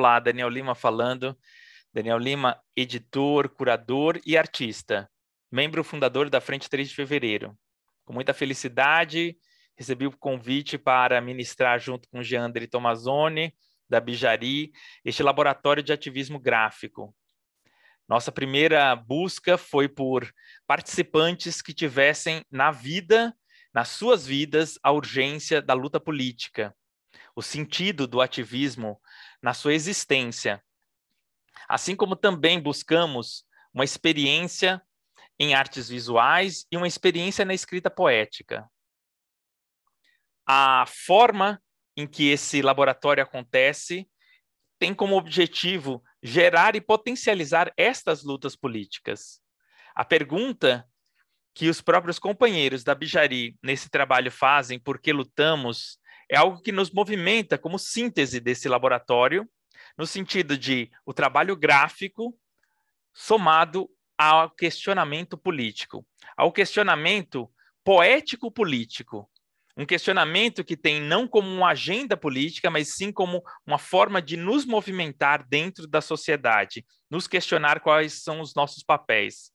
Olá, Daniel Lima falando. Daniel Lima, editor, curador e artista, membro fundador da Frente 3 de Fevereiro. Com muita felicidade, recebi o convite para ministrar junto com Jeandre Tomazone da Bijari, este laboratório de ativismo gráfico, nossa primeira busca foi por participantes que tivessem na vida, nas suas vidas, a urgência da luta política, o sentido do ativismo na sua existência, assim como também buscamos uma experiência em artes visuais e uma experiência na escrita poética. A forma em que esse laboratório acontece tem como objetivo gerar e potencializar estas lutas políticas. A pergunta que os próprios companheiros da Bijari nesse trabalho fazem, por que lutamos, é algo que nos movimenta como síntese desse laboratório, no sentido de o trabalho gráfico somado ao questionamento político, ao questionamento poético-político, um questionamento que tem não como uma agenda política, mas sim como uma forma de nos movimentar dentro da sociedade, nos questionar quais são os nossos papéis.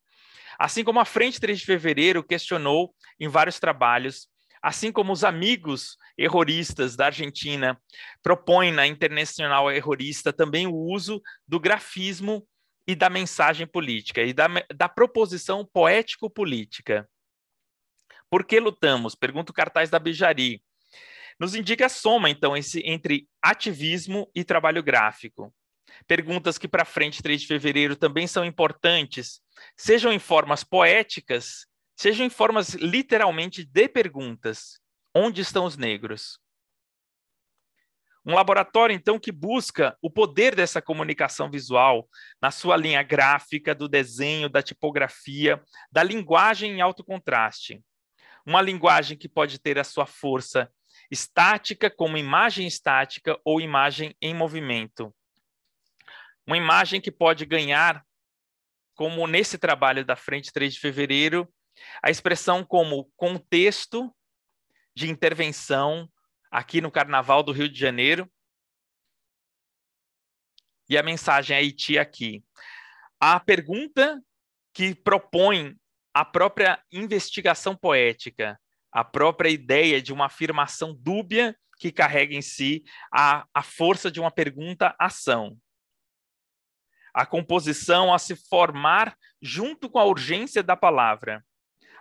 Assim como a Frente 3 de Fevereiro questionou em vários trabalhos assim como os amigos erroristas da Argentina propõem na Internacional Errorista também o uso do grafismo e da mensagem política e da, da proposição poético-política. Por que lutamos? Pergunta o cartaz da Bijari. Nos indica a soma, então, esse, entre ativismo e trabalho gráfico. Perguntas que para frente, 3 de fevereiro, também são importantes, sejam em formas poéticas sejam em formas literalmente de perguntas: onde estão os negros? Um laboratório, então, que busca o poder dessa comunicação visual na sua linha gráfica, do desenho, da tipografia, da linguagem em alto contraste. Uma linguagem que pode ter a sua força estática, como imagem estática ou imagem em movimento. Uma imagem que pode ganhar, como nesse trabalho da Frente 3 de Fevereiro, a expressão como contexto de intervenção aqui no Carnaval do Rio de Janeiro. E a mensagem é Haiti aqui. A pergunta que propõe a própria investigação poética, a própria ideia de uma afirmação dúbia que carrega em si a, a força de uma pergunta-ação. A composição a se formar junto com a urgência da palavra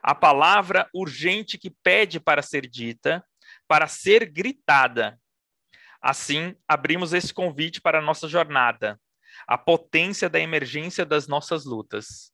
a palavra urgente que pede para ser dita, para ser gritada. Assim, abrimos esse convite para a nossa jornada, a potência da emergência das nossas lutas.